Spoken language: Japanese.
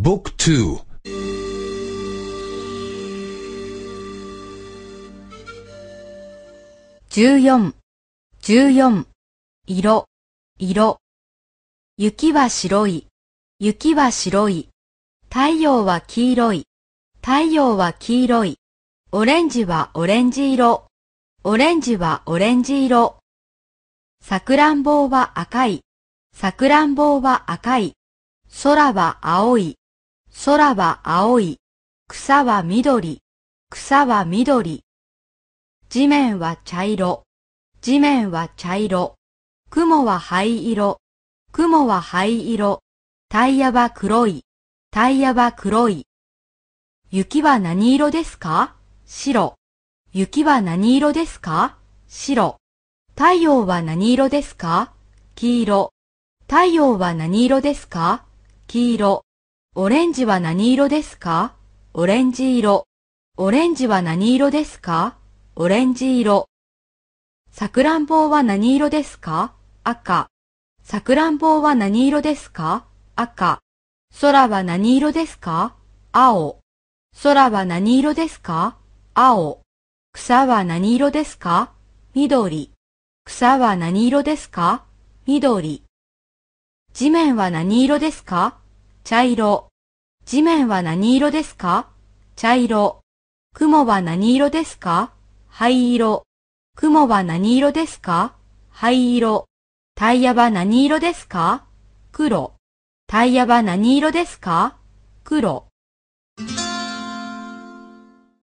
บุ๊กทู十四、十四、色、色。雪は白い、雪は白い。太陽は黄色い、太陽は黄色い。オレンジはオレンジ色、オレンジはオレンジ色。さくらんぼは赤い、さくらんぼは赤い。空は青い。空は青い。草は緑。草は緑。地面は茶色。地面は茶色。雲は灰色。雲は灰色。タイヤは黒い。タイヤは黒い。雪は何色ですか白。雪は何色ですか白。太陽は何色ですか黄色。太陽は何色ですか黄色。オレンジは何色ですかオレンジ色。オレンジは何色ですかオレンジ色。さくらんぼは何色ですか赤。さくらんぼは何色ですか赤。空は何色ですか青。空は何色ですか青。草は何色ですか緑。草は何色ですか緑。地面は何色ですか茶色。地面は何色ですか茶色。雲は何色ですか灰色。雲は何色ですか灰色。タイヤは何色ですか黒。タイヤは何色ですか黒。